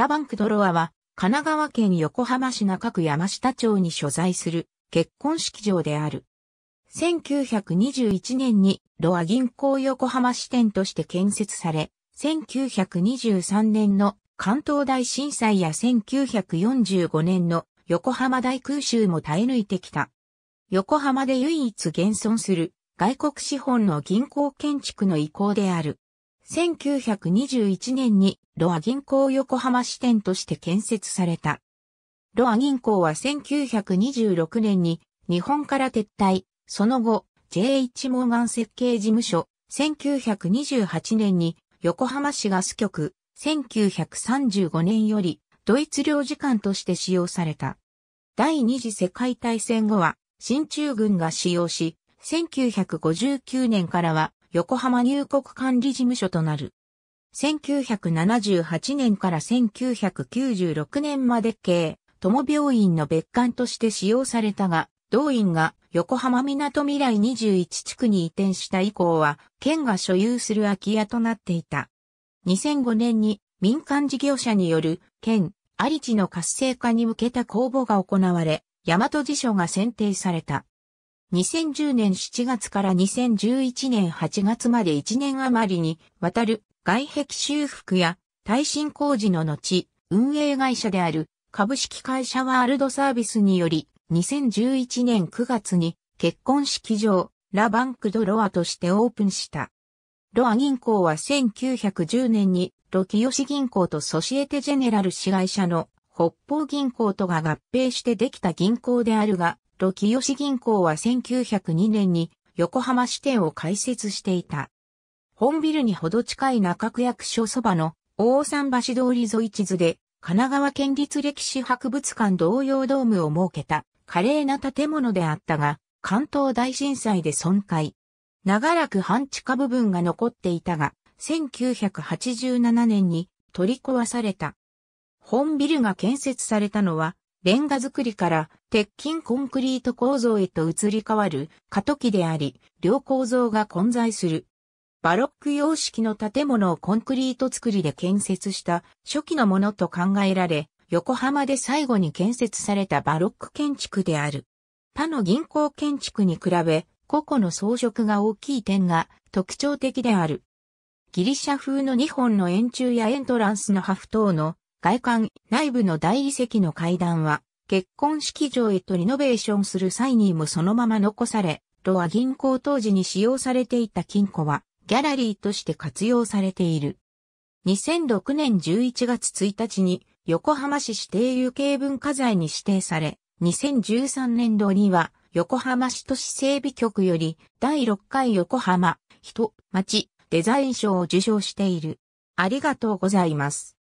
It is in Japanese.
ラバンクドロアは、神奈川県横浜市中区山下町に所在する結婚式場である。1921年にロア銀行横浜支店として建設され、1923年の関東大震災や1945年の横浜大空襲も耐え抜いてきた。横浜で唯一現存する外国資本の銀行建築の意向である。1921年にロア銀行横浜支店として建設された。ロア銀行は1926年に日本から撤退、その後 J.H. モーガン設計事務所、1928年に横浜市ガス局、1935年よりドイツ領事館として使用された。第二次世界大戦後は新中軍が使用し、1959年からは横浜入国管理事務所となる。1978年から1996年まで系、友病院の別館として使用されたが、同院が横浜港未来21地区に移転した以降は、県が所有する空き家となっていた。2005年に民間事業者による県、有地の活性化に向けた公募が行われ、大和辞書が選定された。2010年7月から2011年8月まで1年余りにわたる外壁修復や耐震工事の後、運営会社である株式会社ワールドサービスにより、2011年9月に結婚式場、ラバンクドロアとしてオープンした。ロア銀行は1910年にロキヨシ銀行とソシエテジェネラル市会社の北方銀行とが合併してできた銀行であるが、ロキヨシ銀行は1902年に横浜支店を開設していた。本ビルにほど近い中区役所そばの大桟橋通り沿い地図で、神奈川県立歴史博物館同様ドームを設けた華麗な建物であったが、関東大震災で損壊。長らく半地下部分が残っていたが、1987年に取り壊された。本ビルが建設されたのは、レンガ造りから鉄筋コンクリート構造へと移り変わる過渡期であり、両構造が混在するバロック様式の建物をコンクリート作りで建設した初期のものと考えられ、横浜で最後に建設されたバロック建築である。他の銀行建築に比べ、個々の装飾が大きい点が特徴的である。ギリシャ風の2本の円柱やエントランスの破風等の外観、内部の大理石の階段は、結婚式場へとリノベーションする際にもそのまま残され、ロア銀行当時に使用されていた金庫は、ギャラリーとして活用されている。2006年11月1日に横浜市指定有形文化財に指定され、2013年度には横浜市都市整備局より第6回横浜人町デザイン賞を受賞している。ありがとうございます。